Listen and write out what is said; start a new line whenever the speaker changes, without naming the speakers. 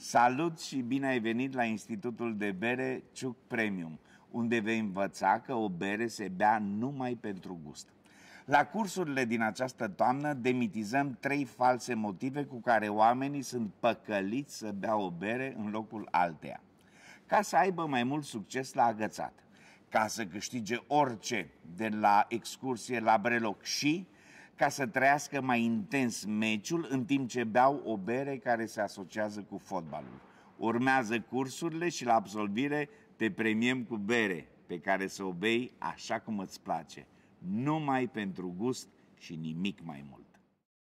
Salut și bine ai venit la Institutul de Bere Ciuc Premium, unde vei învăța că o bere se bea numai pentru gust. La cursurile din această toamnă demitizăm trei false motive cu care oamenii sunt păcăliți să bea o bere în locul alteia. Ca să aibă mai mult succes la agățat, ca să câștige orice de la excursie la breloc și ca să trăiască mai intens meciul în timp ce beau o bere care se asociază cu fotbalul. Urmează cursurile și la absolvire te premiem cu bere pe care să o bei așa cum îți place, numai pentru gust și nimic mai mult.